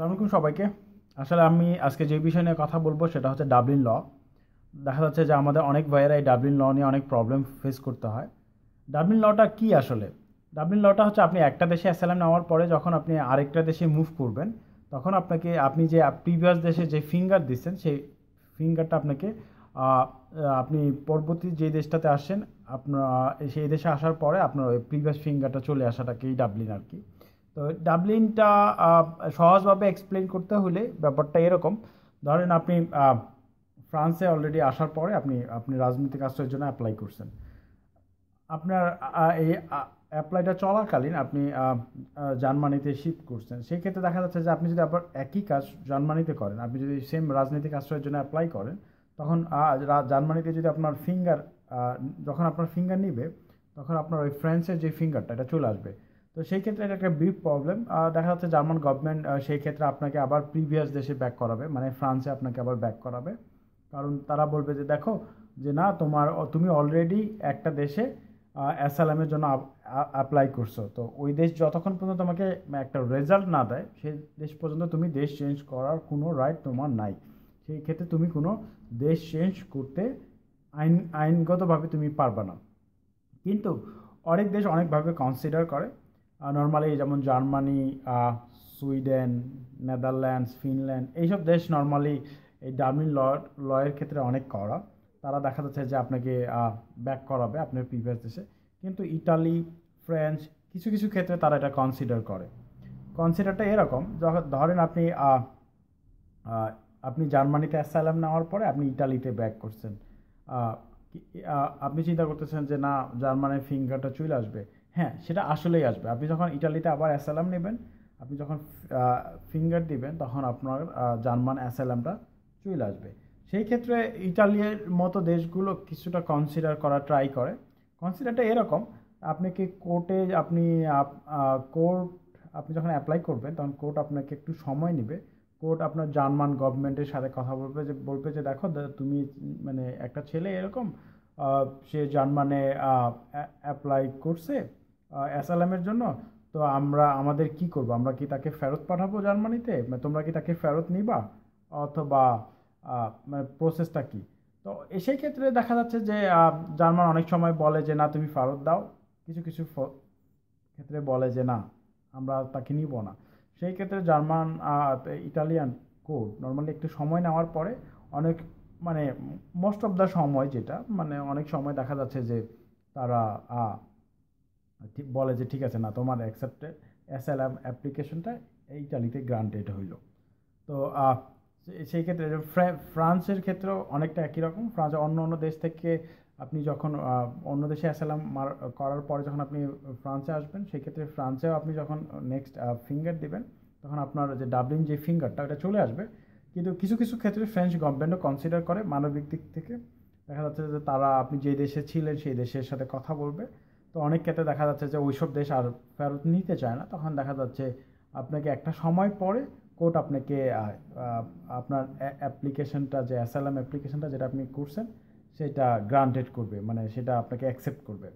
আসসালামু আলাইকুম সবাইকে আসলে আমি আজকে যে বিষয় নিয়ে কথা বলবো সেটা হচ্ছে ডাবলিন ল দেখা যাচ্ছে যে আমাদের অনেক ভাইয়েরা এই ডাবলিন ল নিয়ে অনেক প্রবলেম ফেস করতে হয় ডাবলিন লটা কি আসলে ডাবলিন লটা হচ্ছে আপনি একটা দেশে অ্যাসাইলাম নেওয়ার পরে যখন আপনি আরেকটা দেশে মুভ করবেন তখন আপনাকে আপনি যে প্রিভিয়াস দেশে যে ফিঙ্গার দিচ্ছেন সেই ফিঙ্গারটা আপনাকে আপনি পরবর্তী যে দেশটাতে আসেন আপনার সেই দেশে আসার পরে আপনার ওই প্রিভিয়াস ফিঙ্গারটা চলে আসাটাকেই ডাবলিন আর কি তো ডাবলিনটা সহজভাবে এক্সপ্লেন করতে হলে ব্যাপারটা এরকম ধরেন আপনি ফ্রান্সে অলরেডি আসার পরে আপনি আপনি রাজনৈতিক আশ্রয়ের জন্য অ্যাপ্লাই করছেন আপনার এই অ্যাপ্লাইটা চলাকালীন আপনি জার্মানিতে শিফট করছেন সেক্ষেত্রে দেখা যাচ্ছে যে আপনি যদি আবার একই কাজ জার্মানিতে করেন আপনি যদি সেম রাজনৈতিক আশ্রয়ের জন্য অ্যাপ্লাই করেন তখন জার্মানিতে যদি আপনার ফিঙ্গার যখন আপনার ফিঙ্গার নিবে তখন আপনার ওই ফ্রান্সের যে ফিঙ্গারটা এটা চলে আসবে তো সেই ক্ষেত্রে এটা একটা বিগ প্রবলেম দেখা যাচ্ছে জার্মান গভর্নমেন্ট সেই ক্ষেত্রে আপনাকে আবার প্রিভিয়াস দেশে ব্যাক করাবে মানে ফ্রান্সে আপনাকে আবার ব্যাক করাবে কারণ তারা বলবে যে দেখো যে না তোমার তুমি অলরেডি একটা দেশে অ্যাসালামের জন্য অ্যাপ্লাই করছো তো ওই দেশ যতক্ষণ পর্যন্ত তোমাকে একটা রেজাল্ট না দেয় সেই দেশ পর্যন্ত তুমি দেশ চেঞ্জ করার কোনো রাইট তোমার নাই সেই ক্ষেত্রে তুমি কোনো দেশ চেঞ্জ করতে আইন আইনগতভাবে তুমি পারবা না কিন্তু অনেক দেশ অনেকভাবে কনসিডার করে নর্মালি যেমন জার্মানি সুইডেন নেদারল্যান্ডস ফিনল্যান্ড এইসব দেশ নর্মালি এই ডাবলিন ল লয়ের ক্ষেত্রে অনেক কড়া তারা দেখা যাচ্ছে যে আপনাকে ব্যাক করাবে আপনার প্রিভিয়াস দেশে কিন্তু ইটালি ফ্রেঞ্চ কিছু কিছু ক্ষেত্রে তারা এটা কনসিডার করে কনসিডারটা এরকম ধরেন আপনি আপনি জার্মানিতে অ্যাসাইলাম নেওয়ার পরে আপনি ইটালিতে ব্যাক করছেন আপনি চিন্তা করতেছেন যে না জার্মানির ফিঙ্গারটা চলে আসবে হ্যাঁ সেটা আসলেই আসবে আপনি যখন ইটালিতে আবার অ্যাসালাম নেবেন আপনি যখন ফিঙ্গার দিবেন তখন আপনার জার্মান অ্যাসালামটা চলে আসবে সেই ক্ষেত্রে ইটালিয়ের মতো দেশগুলো কিছুটা কনসিডার করা ট্রাই করে কনসিডারটা এরকম আপনি কি কোর্টে আপনি কোর্ট আপনি যখন অ্যাপ্লাই করবেন তখন কোর্ট আপনাকে একটু সময় নেবে কোর্ট আপনার জার্মান গভর্নমেন্টের সাথে কথা বলবে যে বলবে যে দেখো তুমি মানে একটা ছেলে এরকম সে জার্মানে অ্যাপ্লাই করছে অ্যাসালামের জন্য তো আমরা আমাদের কি করব আমরা কি তাকে ফেরত পাঠাবো জার্মানিতে তোমরা কি তাকে ফেরত নিবা অথবা মানে প্রসেসটা কি তো সেই ক্ষেত্রে দেখা যাচ্ছে যে জার্মান অনেক সময় বলে যে না তুমি ফেরত দাও কিছু কিছু ক্ষেত্রে বলে যে না আমরা তাকে নিব না সেই ক্ষেত্রে জার্মান ইটালিয়ান কোড নর্মালি একটু সময় নেওয়ার পরে অনেক মানে মোস্ট অফ দ্য সময় যেটা মানে অনেক সময় দেখা যাচ্ছে যে তারা ঠিক বলে যে ঠিক আছে না তোমার অ্যাকসেপ্টেড এস এল এম অ্যাপ্লিকেশনটা ইটালিতে গ্রান্টেড হইল তো সেই ক্ষেত্রে ফ্রান্সের ক্ষেত্রেও অনেকটা একই রকম ফ্রান্স অন্য অন্য দেশ থেকে আপনি যখন অন্য দেশে মার করার পরে যখন আপনি ফ্রান্সে আসবেন সেই ক্ষেত্রে ফ্রান্সেও আপনি যখন নেক্সট ফিঙ্গার দেবেন তখন আপনার যে ডাবলিন যে ফিঙ্গারটা ওটা চলে আসবে কিন্তু কিছু কিছু ক্ষেত্রে ফ্রেঞ্চ গভর্নমেন্টও কনসিডার করে মানবিক দিক থেকে দেখা যাচ্ছে যে তারা আপনি যে দেশে ছিলেন সেই দেশের সাথে কথা বলবে তো অনেক ক্ষেত্রে দেখা যাচ্ছে যে ওইসব দেশ আর ফেরত নিতে চায় না তখন দেখা যাচ্ছে আপনাকে একটা সময় পরে কোর্ট আপনাকে আপনার অ্যাপ্লিকেশনটা যে অ্যাসালাম অ্যাপ্লিকেশনটা যেটা আপনি করছেন সেটা গ্রান্টেড করবে মানে সেটা আপনাকে অ্যাকসেপ্ট করবে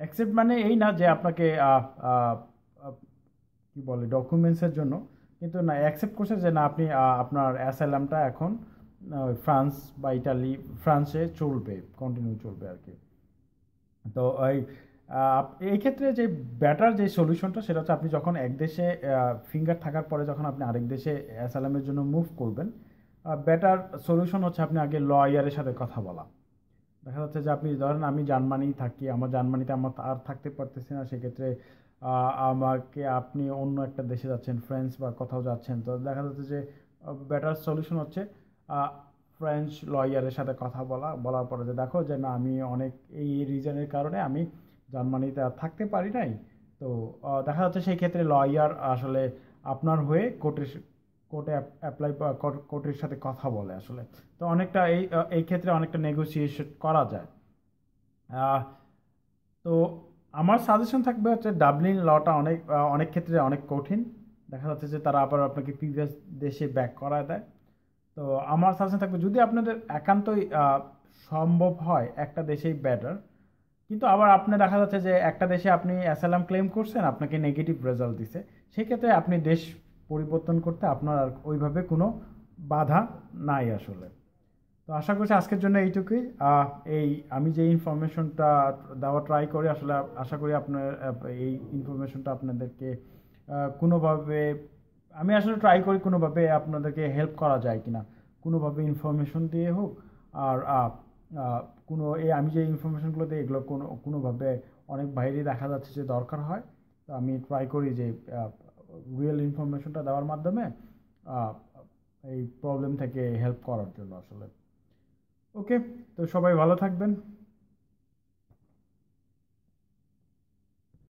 অ্যাকসেপ্ট মানে এই না যে আপনাকে কি বলে ডকুমেন্টসের জন্য কিন্তু না অ্যাকসেপ্ট করছে যে না আপনি আপনার অ্যাসাইলামটা এখন ফ্রান্স বা ইটালি ফ্রান্সে চলবে কন্টিনিউ চলবে আর কি তো ওই এই ক্ষেত্রে যে ব্যাটার যে সলিউশনটা সেটা হচ্ছে আপনি যখন এক দেশে ফিঙ্গার থাকার পরে যখন আপনি আরেক দেশে অ্যাসালামের জন্য মুভ করবেন ব্যাটার সলিউশন হচ্ছে আপনি আগে লয়ারের সাথে কথা বলা দেখা যাচ্ছে যে আপনি ধরেন আমি জার্মানি থাকি আমার জার্মানিতে আমার আর থাকতে পারতেছি না সেক্ষেত্রে আমাকে আপনি অন্য একটা দেশে যাচ্ছেন ফ্রেন্স বা কোথাও যাচ্ছেন তো দেখা যাচ্ছে যে ব্যাটার সলিউশন হচ্ছে ফ্রেঞ্চ লয়ারের সাথে কথা বলা বলার পরে যে দেখো যে না আমি অনেক এই রিজনের কারণে আমি জার্মানিতে আর থাকতে পারি নাই তো দেখা যাচ্ছে সেই ক্ষেত্রে লয়ার আসলে আপনার হয়ে কোর্টের কোর্টে অ্যাপ্লাই কোর্টের সাথে কথা বলে আসলে তো অনেকটা এই এই ক্ষেত্রে অনেকটা নেগোসিয়েশন করা যায় তো আমার সাজেশন থাকবে হচ্ছে ডাবলিন লটা অনেক অনেক ক্ষেত্রে অনেক কঠিন দেখা যাচ্ছে যে তারা আবার আপনাকে প্রিভিয়াস দেশে ব্যাক করা দেয় তো আমার সাজেশন থাকবে যদি আপনাদের একান্তই সম্ভব হয় একটা দেশেই বেটার কিন্তু আবার আপনি দেখা যাচ্ছে যে একটা দেশে আপনি অ্যাসালাম ক্লেম করছেন আপনাকে নেগেটিভ রেজাল্ট দিছে সেক্ষেত্রে আপনি দেশ পরিবর্তন করতে আপনার আর ওইভাবে কোনো বাধা নাই আসলে তো আশা করছি আজকের জন্য এইটুকুই এই আমি যে ইনফরমেশনটা দেওয়া ট্রাই করি আসলে আশা করি আপনার এই ইনফরমেশনটা আপনাদেরকে কোনোভাবে আমি আসলে ট্রাই করি কোনোভাবে আপনাদেরকে হেল্প করা যায় কি না কোনোভাবে ইনফরমেশন দিয়ে হোক আর কোনো এই আমি যে ইনফরমেশনগুলো দিই এগুলো কোনো কোনোভাবে অনেক বাইরে দেখা যাচ্ছে যে দরকার হয় তো আমি ট্রাই করি যে রিয়েল ইনফরমেশনটা দেওয়ার মাধ্যমে এই প্রবলেম থেকে হেল্প করার জন্য আসলে ওকে তো সবাই ভালো থাকবেন